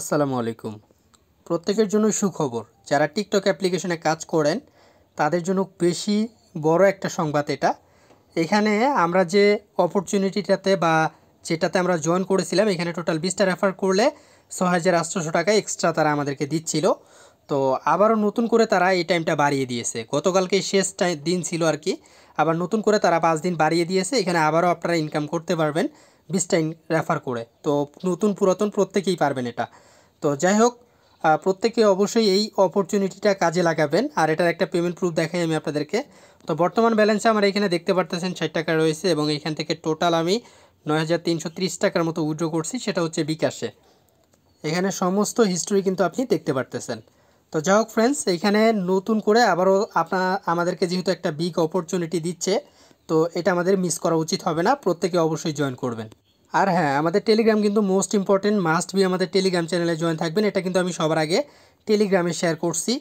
আসসালামু আলাইকুম প্রত্যেকের জন্য সুখবর যারা টিকটক অ্যাপ্লিকেশনে কাজ করেন তাদের জন্য বেশি বড় একটা সংবাদ এটা এখানে আমরা যে অপরচুনিটিটাতে বা যেটাতে আমরা জয়েন করেছিলাম এখানে টোটাল বিশটা রেফার করলে ছ হাজার আটশোশো টাকা এক্সট্রা তারা আমাদেরকে দিচ্ছিল তো আবারও নতুন করে তারা এই টাইমটা বাড়িয়ে দিয়েছে গতকালকে শেষ টাইম দিন ছিল আর কি আবার নতুন করে তারা পাঁচ দিন বাড়িয়ে দিয়েছে এখানে আবারও আপনারা ইনকাম করতে পারবেন বিস্টাইন রেফার করে তো নতুন পুরাতন প্রত্যেকেই পারবেন এটা তো যাই হোক প্রত্যেকে অবশ্যই এই অপরচুনিটিটা কাজে লাগাবেন আর এটার একটা পেমেন্ট প্রুফ দেখাই আমি আপনাদেরকে তো বর্তমান ব্যালেন্সে আমার এখানে দেখতে পারতেছেন ষাট টাকা রয়েছে এবং এখান থেকে টোটাল আমি নয় টাকার মতো উইড্রো করছি সেটা হচ্ছে বিকাশে এখানে সমস্ত হিস্ট্রি কিন্তু আপনি দেখতে পারতেছেন তো যাই হোক ফ্রেন্ডস এখানে নতুন করে আবারও আপনার আমাদেরকে যেহেতু একটা বিগ অপরচুনিটি দিচ্ছে তো এটা আমাদের মিস করা উচিত হবে না প্রত্যেকে অবশ্যই জয়েন করবেন আর হ্যাঁ আমাদের টেলিগ্রাম কিন্তু মোস্ট ইম্পর্টেন্ট মাস্ট বি আমাদের টেলিগ্রাম চ্যানেলে জয়েন থাকবেন এটা কিন্তু আমি সবার আগে টেলিগ্রামে শেয়ার করছি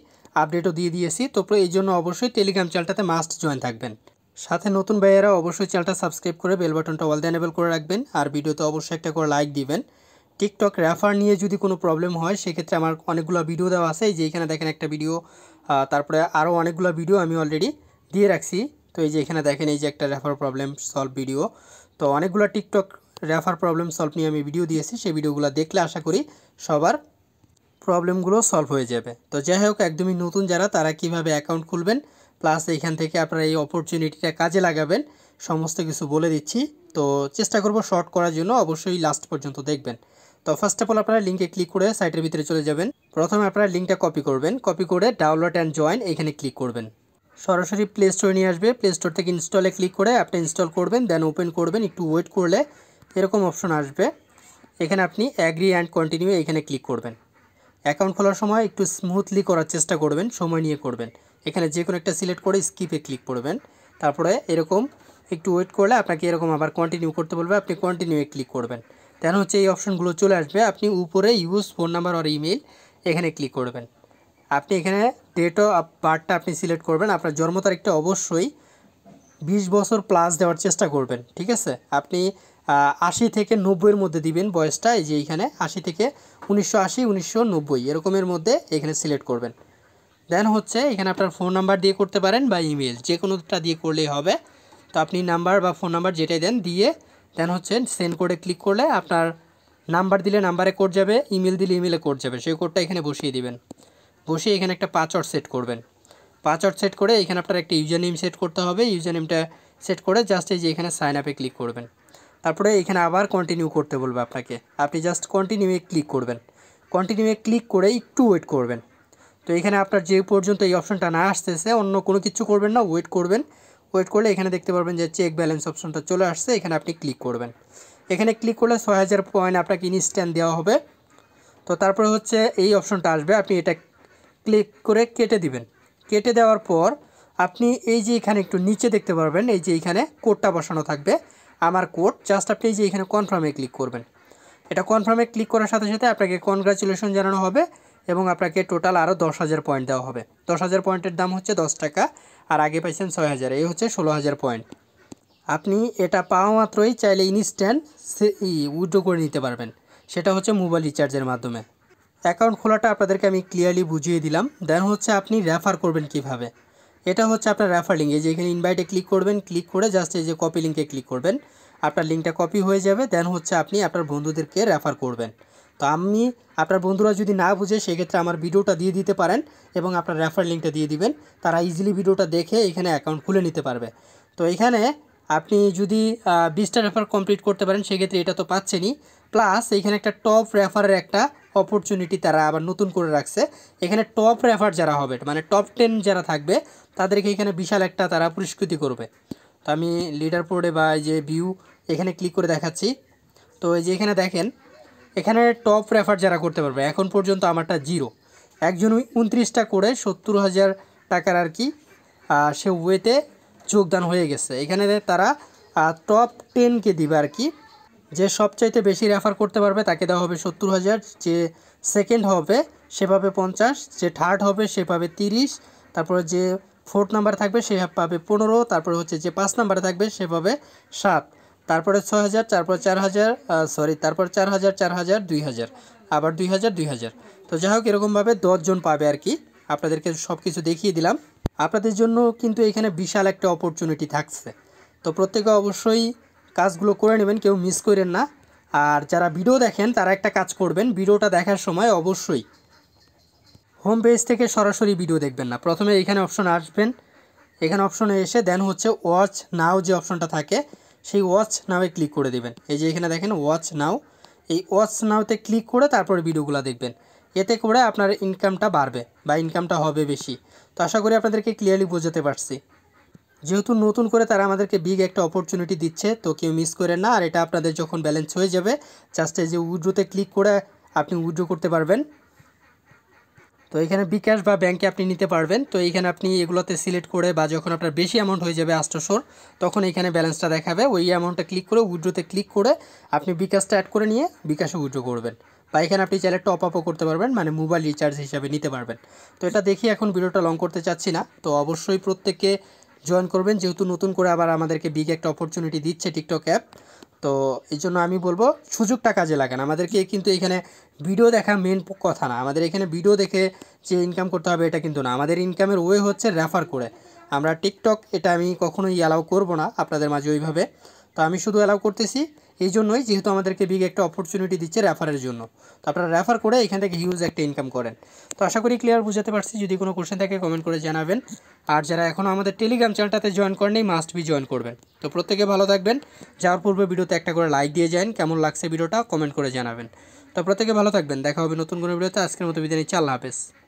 আপডেটও দিয়ে দিয়েছি তো এই জন্য অবশ্যই টেলিগ্রাম চ্যানেলটাতে মাস্ট জয়েন থাকবেন সাথে নতুন ভাইয়েরা অবশ্যই চ্যানেলটা সাবস্ক্রাইব করে বেল বাটনটা দ্য এনেবল করে রাখবেন আর ভিডিওতে অবশ্যই একটা করে লাইক দিবেন টিকটক রেফার নিয়ে যদি কোনো প্রবলেম হয় সেক্ষেত্রে আমার অনেকগুলো ভিডিও দেওয়া আছে যেইখানে দেখেন একটা ভিডিও তারপরে আরও অনেকগুলো ভিডিও আমি অলরেডি দিয়ে রাখছি তো এই যে এখানে দেখেন এই যে একটা রেফার প্রবলেম সলভ ভিডিও তো অনেকগুলো টিকটক রেফার প্রবলেম সলভ নিয়ে আমি ভিডিও দিয়েছি সেই ভিডিওগুলো দেখলে আশা করি সবার প্রবলেমগুলো সলভ হয়ে যাবে তো যাই হোক একদমই নতুন যারা তারা কিভাবে অ্যাকাউন্ট খুলবেন প্লাস এইখান থেকে আপনারা এই অপরচুনিটিটা কাজে লাগাবেন সমস্ত কিছু বলে দিচ্ছি তো চেষ্টা করব শর্ট করার জন্য অবশ্যই লাস্ট পর্যন্ত দেখবেন তো ফার্স্ট অফ অল আপনারা লিঙ্কে ক্লিক করে সাইটের ভিতরে চলে যাবেন প্রথমে আপনারা লিঙ্কটা কপি করবেন কপি করে ডাউনলোড অ্যান্ড জয়েন এখানে ক্লিক করবেন সরাসরি প্লে স্টোরে নিয়ে আসবে প্লে স্টোর থেকে ইনস্টলে ক্লিক করে অ্যাপটা ইনস্টল করবেন দেন ওপেন করবেন একটু ওয়েট করলে এরকম অপশন আসবে এখানে আপনি অ্যাগ্রি অ্যান্ড কন্টিনিউ এখানে ক্লিক করবেন অ্যাকাউন্ট খোলার সময় একটু স্মুথলি করার চেষ্টা করবেন সময় নিয়ে করবেন এখানে যে কোনো একটা সিলেক্ট করে স্কিপে ক্লিক করবেন তারপরে এরকম একটু ওয়েট করলে আপনাকে এরকম আবার কন্টিনিউ করতে বলবে আপনি কন্টিনিউয়ে ক্লিক করবেন দেন হচ্ছে এই অপশনগুলো চলে আসবে আপনি উপরে ইউজ ফোন নাম্বার আর ইমেল এখানে ক্লিক করবেন আপনি এখানে ডেট অফ বার্থটা আপনি সিলেক্ট করবেন আপনার জন্ম তারিখটা অবশ্যই বিশ বছর প্লাস দেওয়ার চেষ্টা করবেন ঠিক আছে আপনি আশি থেকে নব্বইয়ের মধ্যে দিবেন বয়সটা যে এইখানে আশি থেকে উনিশশো আশি উনিশশো নব্বই এরকমের মধ্যে এখানে সিলেক্ট করবেন দেন হচ্ছে এখানে আপনার ফোন নাম্বার দিয়ে করতে পারেন বা ইমেল যে কোনোটা দিয়ে করলেই হবে তো আপনি নাম্বার বা ফোন নাম্বার যেটাই দেন দিয়ে দেন হচ্ছে সেন্ড কোডে ক্লিক করলে আপনার নাম্বার দিলে নাম্বারে কোড যাবে ইমেল দিলে ইমেলে কোড যাবে সেই কোডটা এখানে বসিয়ে দিবেন বসে এখানে একটা পাসওয়ার্ড সেট করবেন পাঁচওয়ার্ড সেট করে এখানে আপনার একটা ইউজার নেম সেট করতে হবে ইউজার নেমটা সেট করে জাস্ট এই যে এখানে সাইন আপে ক্লিক করবেন তারপরে এখানে আবার কন্টিনিউ করতে বলবে আপনাকে আপনি জাস্ট কন্টিনিউয়ে ক্লিক করবেন কন্টিনিউয়ে ক্লিক করে একটু ওয়েট করবেন তো এখানে আপনার যে পর্যন্ত এই অপশনটা না আসতেছে অন্য কোনো কিছু করবেন না ওয়েট করবেন ওয়েট করলে এখানে দেখতে পারবেন যে চেক ব্যালেন্স অপশনটা চলে আসছে এখানে আপনি ক্লিক করবেন এখানে ক্লিক করলে ছয় হাজার পয়েন্ট আপনাকে ইনস্ট্যান্ট দেওয়া হবে তো তারপরে হচ্ছে এই অপশনটা আসবে আপনি এটা ক্লিক করে কেটে দিবেন কেটে দেওয়ার পর আপনি এই যে এখানে একটু নিচে দেখতে পারবেন এই যে এখানে কোডটা বসানো থাকবে আমার কোড জাস্ট আপনি এই যে এখানে কনফার্মে ক্লিক করবেন এটা কনফার্মে ক্লিক করার সাথে সাথে আপনাকে কনগ্রাচুলেশন জানানো হবে এবং আপনাকে টোটাল আরও দশ হাজার পয়েন্ট দেওয়া হবে দশ হাজার পয়েন্টের দাম হচ্ছে দশ টাকা আর আগে পাইছেন ছয় হাজার এই হচ্ছে ষোলো হাজার পয়েন্ট আপনি এটা পাওয়া মাত্রই চাইলে ইনস্ট্যান্ট উইড্রো করে নিতে পারবেন সেটা হচ্ছে মোবাইল রিচার্জের মাধ্যমে অ্যাকাউন্ট খোলাটা আপনাদেরকে আমি ক্লিয়ারলি বুঝিয়ে দিলাম দেন হচ্ছে আপনি রেফার করবেন কিভাবে এটা হচ্ছে আপনার রেফার লিঙ্ক এই যে এখানে ইনভাইটে ক্লিক করবেন ক্লিক করে জাস্ট এই যে কপি লিঙ্কে ক্লিক করবেন আপনার লিঙ্কটা কপি হয়ে যাবে দেন হচ্ছে আপনি আপনার বন্ধুদেরকে রেফার করবেন তো আমি আপনার বন্ধুরা যদি না বুঝে সেক্ষেত্রে আমার ভিডিওটা দিয়ে দিতে পারেন এবং আপনার রেফার লিঙ্কটা দিয়ে দিবেন তারা ইজিলি ভিডিওটা দেখে এখানে অ্যাকাউন্ট খুলে নিতে পারবে তো এখানে আপনি যদি বিশটা রেফার কমপ্লিট করতে পারেন সেক্ষেত্রে এটা তো পাচ্ছেনই প্লাস এইখানে একটা টপ রেফারের একটা অপরচুনিটি তারা আবার নতুন করে রাখছে এখানে টপ রেফার যারা হবে মানে টপ টেন যারা থাকবে তাদেরকে এখানে বিশাল একটা তারা পুরস্কৃতি করবে তো আমি লিডার পোর্ডে বা এই যে ভিউ এখানে ক্লিক করে দেখাচ্ছি তো এই যে এখানে দেখেন এখানে টপ রেফার যারা করতে পারবে এখন পর্যন্ত আমারটা জিরো একজন উনত্রিশটা করে সত্তর হাজার টাকার আর কি সে ওয়েতে যোগদান হয়ে গেছে এখানে তারা টপ টেনকে দিবে আর কি যে সবচাইতে বেশি রেফার করতে পারবে তাকে দেওয়া হবে সত্তর হাজার যে সেকেন্ড হবে সেভাবে পঞ্চাশ যে থার্ড হবে সে পাবে তিরিশ তারপরে যে ফোর্থ নাম্বার থাকবে সে পাবে পনেরো তারপরে হচ্ছে যে পাঁচ নাম্বারে থাকবে সে পাবে সাত তারপরে ছয় হাজার তারপরে চার হাজার সরি তারপর চার হাজার চার হাজার দুই হাজার আবার দুই হাজার দুই হাজার তো যাই হোক এরকমভাবে দশজন পাবে আর কি আপনাদেরকে সব কিছু দেখিয়ে দিলাম আপনাদের জন্য কিন্তু এখানে বিশাল একটা অপরচুনিটি থাকছে তো প্রত্যেকে অবশ্যই কাজগুলো করে নেবেন কেউ মিস করেন না আর যারা ভিডিও দেখেন তারা একটা কাজ করবেন ভিডিওটা দেখার সময় অবশ্যই হোম পেজ থেকে সরাসরি ভিডিও দেখবেন না প্রথমে এখানে অপশন আসবেন এখানে অপশনে এসে দেন হচ্ছে ওয়াচ নাও যে অপশনটা থাকে সেই ওয়াচ নাওয়ে ক্লিক করে দেবেন এই যে এখানে দেখেন ওয়াচ নাও এই ওয়াচ নাওতে ক্লিক করে তারপরে ভিডিওগুলো দেখবেন এতে করে আপনার ইনকামটা বাড়বে বা ইনকামটা হবে বেশি তো আশা করি আপনাদেরকে ক্লিয়ারলি বোঝাতে পারছি যেহেতু নতুন করে তারা আমাদেরকে বিগ একটা অপরচুনিটি দিচ্ছে তো কেউ মিস করে না আর এটা আপনাদের যখন ব্যালেন্স হয়ে যাবে জাস্ট এই যে উইড্রোতে ক্লিক করে আপনি উইড্রো করতে পারবেন তো এখানে বিকাশ বা ব্যাংকে আপনি নিতে পারবেন তো এখানে আপনি এগুলোতে সিলেক্ট করে বা যখন আপনার বেশি অ্যামাউন্ট হয়ে যাবে আষ্টশোর তখন এখানে ব্যালেন্সটা দেখাবে ওই অ্যামাউন্টটা ক্লিক করে উইড্রোতে ক্লিক করে আপনি বিকাশটা অ্যাড করে নিয়ে বিকাশে উইড্রো করবেন বা এখানে আপনি চাইলে টপ আপও করতে পারবেন মানে মোবাইল রিচার্জ হিসাবে নিতে পারবেন তো এটা দেখি এখন ভিডিওটা লং করতে চাচ্ছি না তো অবশ্যই প্রত্যেককে জয়েন করবেন যেহেতু নতুন করে আবার আমাদেরকে বিগ একটা অপরচুনিটি দিচ্ছে টিকটক অ্যাপ তো এই জন্য আমি বলবো সুযোগটা কাজে লাগান আমাদেরকে কিন্তু এখানে ভিডিও দেখা মেন কথা না আমাদের এখানে ভিডিও দেখে যে ইনকাম করতে হবে এটা কিন্তু না আমাদের ইনকামের ওয়ে হচ্ছে রেফার করে আমরা টিকটক এটা আমি কখনোই অ্যালাউ করব না আপনাদের মাঝে ওইভাবে তো আমি শুধু অ্যালাউ করতেছি এই জন্যই যেহেতু আমাদেরকে বিগ একটা অপরচুনিটি দিচ্ছে রেফারের জন্য তো আপনারা রেফার করে এখান থেকে হিউজ একটা ইনকাম করেন তো আশা করি ক্লিয়ার বুঝাতে পারছি যদি কোনো কোশ্চেন থাকে কমেন্ট করে জানাবেন আর যারা এখনও আমাদের টেলিগ্রাম চ্যানেলটাতে জয়েন করেনি মাস্ট বি জয়েন করবেন তো প্রত্যেকে ভালো থাকবেন যাওয়ার পূর্বে ভিডিওতে একটা করে লাইক দিয়ে যান কেমন লাগছে ভিডিওটা কমেন্ট করে জানাবেন তো প্রত্যেকে ভালো থাকবেন দেখা হবে নতুন কোনো ভিডিওতে আজকের মতো বিদায় নিচ্ছি আল্লাহ হাফেজ